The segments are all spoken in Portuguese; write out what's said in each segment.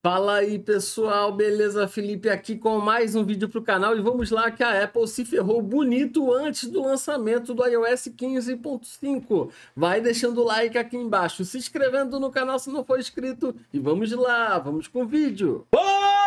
Fala aí pessoal, beleza? Felipe aqui com mais um vídeo para o canal e vamos lá que a Apple se ferrou bonito antes do lançamento do iOS 15.5. Vai deixando o like aqui embaixo, se inscrevendo no canal se não for inscrito e vamos lá, vamos com o vídeo. Oh!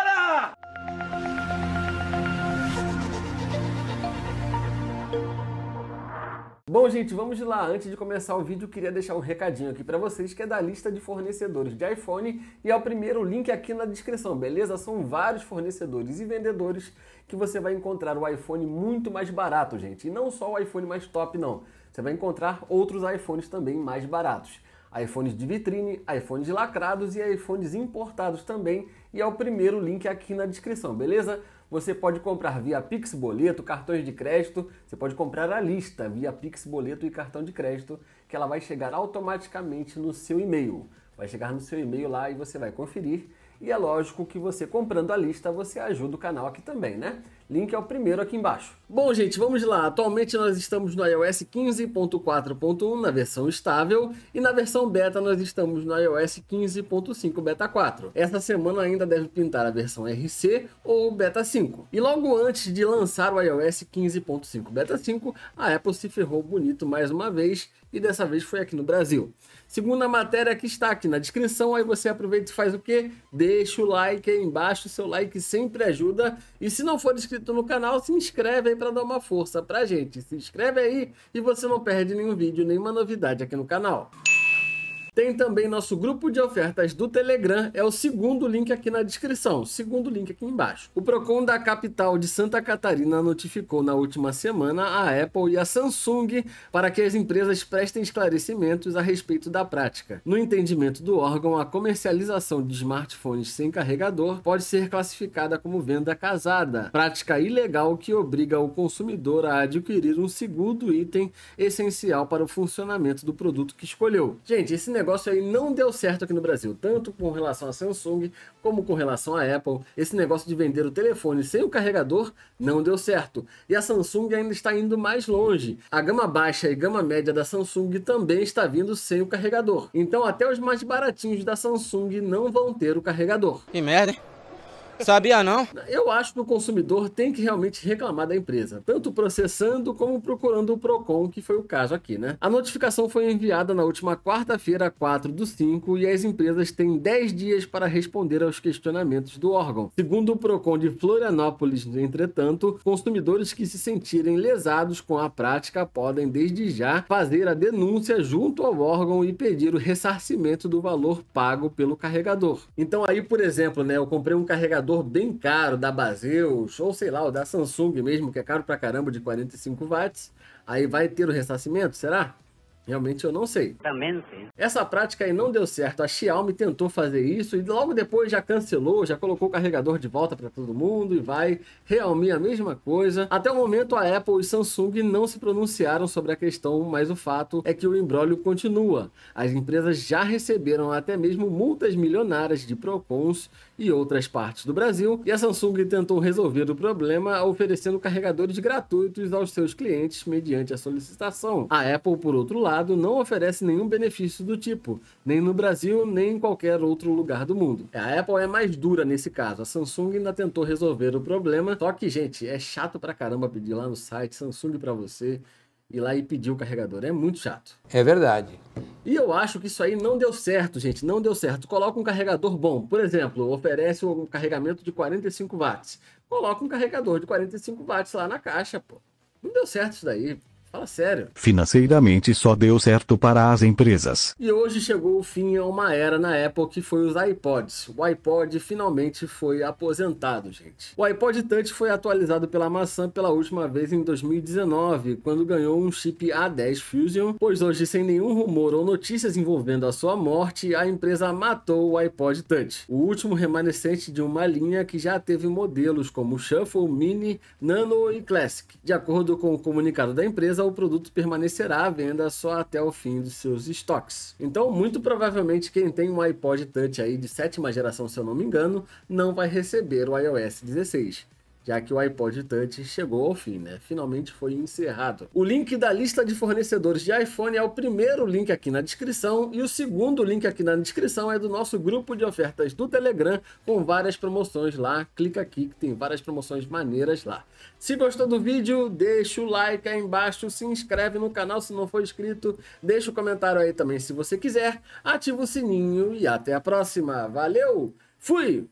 Bom, gente, vamos lá. Antes de começar o vídeo, queria deixar um recadinho aqui para vocês que é da lista de fornecedores de iPhone e é o primeiro link aqui na descrição, beleza? São vários fornecedores e vendedores que você vai encontrar o iPhone muito mais barato, gente. E não só o iPhone mais top, não. Você vai encontrar outros iPhones também mais baratos iPhones de vitrine, iPhones lacrados e iPhones importados também. E é o primeiro link aqui na descrição, beleza? Você pode comprar via Pix Boleto, cartões de crédito, você pode comprar a lista via Pix Boleto e cartão de crédito, que ela vai chegar automaticamente no seu e-mail. Vai chegar no seu e-mail lá e você vai conferir. E é lógico que você comprando a lista, você ajuda o canal aqui também, né? Link é o primeiro aqui embaixo. Bom, gente, vamos lá. Atualmente nós estamos no iOS 15.4.1 na versão estável e na versão beta nós estamos no iOS 15.5 beta 4. Essa semana ainda deve pintar a versão RC ou beta 5. E logo antes de lançar o iOS 15.5 beta 5, a Apple se ferrou bonito mais uma vez e dessa vez foi aqui no Brasil. Segundo a matéria que está aqui na descrição, aí você aproveita e faz o quê? Deixa o like aí embaixo, seu like sempre ajuda. E se não for inscrito inscrito no canal, se inscreve aí para dar uma força pra gente. Se inscreve aí e você não perde nenhum vídeo, nenhuma novidade aqui no canal. Tem também nosso grupo de ofertas do Telegram, é o segundo link aqui na descrição, segundo link aqui embaixo. O Procon da capital de Santa Catarina notificou na última semana a Apple e a Samsung para que as empresas prestem esclarecimentos a respeito da prática. No entendimento do órgão, a comercialização de smartphones sem carregador pode ser classificada como venda casada, prática ilegal que obriga o consumidor a adquirir um segundo item essencial para o funcionamento do produto que escolheu. Gente, esse negócio aí não deu certo aqui no Brasil, tanto com relação à Samsung como com relação à Apple. Esse negócio de vender o telefone sem o carregador não deu certo. E a Samsung ainda está indo mais longe. A gama baixa e gama média da Samsung também está vindo sem o carregador. Então até os mais baratinhos da Samsung não vão ter o carregador. Que merda, hein? Sabia não? Eu acho que o consumidor tem que realmente reclamar da empresa, tanto processando como procurando o Procon, que foi o caso aqui, né? A notificação foi enviada na última quarta-feira, 4 do 5, e as empresas têm 10 dias para responder aos questionamentos do órgão. Segundo o Procon de Florianópolis, entretanto, consumidores que se sentirem lesados com a prática podem desde já fazer a denúncia junto ao órgão e pedir o ressarcimento do valor pago pelo carregador. Então aí, por exemplo, né, eu comprei um carregador bem caro da Baseus, ou sei lá, o da Samsung mesmo, que é caro pra caramba, de 45 watts, aí vai ter o ressarcimento, será? Realmente eu não sei. Também não sei. Essa prática aí não deu certo. A Xiaomi tentou fazer isso e logo depois já cancelou, já colocou o carregador de volta para todo mundo e vai. Realme a mesma coisa. Até o momento a Apple e Samsung não se pronunciaram sobre a questão, mas o fato é que o embrólio continua. As empresas já receberam até mesmo multas milionárias de Procons e outras partes do Brasil. E a Samsung tentou resolver o problema oferecendo carregadores gratuitos aos seus clientes mediante a solicitação. A Apple, por outro lado, Estado não oferece nenhum benefício do tipo, nem no Brasil, nem em qualquer outro lugar do mundo. A Apple é mais dura nesse caso, a Samsung ainda tentou resolver o problema, só que, gente, é chato pra caramba pedir lá no site Samsung pra você, ir lá e pedir o carregador. É muito chato. É verdade. E eu acho que isso aí não deu certo, gente. Não deu certo. Coloca um carregador bom. Por exemplo, oferece um carregamento de 45 watts. Coloca um carregador de 45 watts lá na caixa, pô. Não deu certo isso daí. Fala sério. Financeiramente só deu certo para as empresas. E hoje chegou o fim a uma era na Apple que foi os iPods. O iPod finalmente foi aposentado, gente. O iPod Touch foi atualizado pela maçã pela última vez em 2019, quando ganhou um chip A10 Fusion, pois hoje sem nenhum rumor ou notícias envolvendo a sua morte, a empresa matou o iPod Touch. O último remanescente de uma linha que já teve modelos como Shuffle, Mini, Nano e Classic. De acordo com o comunicado da empresa, o produto permanecerá à venda só até o fim dos seus estoques. Então, muito provavelmente, quem tem um iPod Touch aí de sétima geração, se eu não me engano, não vai receber o iOS 16 já que o iPod Touch chegou ao fim, né? Finalmente foi encerrado. O link da lista de fornecedores de iPhone é o primeiro link aqui na descrição e o segundo link aqui na descrição é do nosso grupo de ofertas do Telegram com várias promoções lá. Clica aqui que tem várias promoções maneiras lá. Se gostou do vídeo, deixa o like aí embaixo, se inscreve no canal se não for inscrito, deixa o um comentário aí também se você quiser, ativa o sininho e até a próxima. Valeu, fui!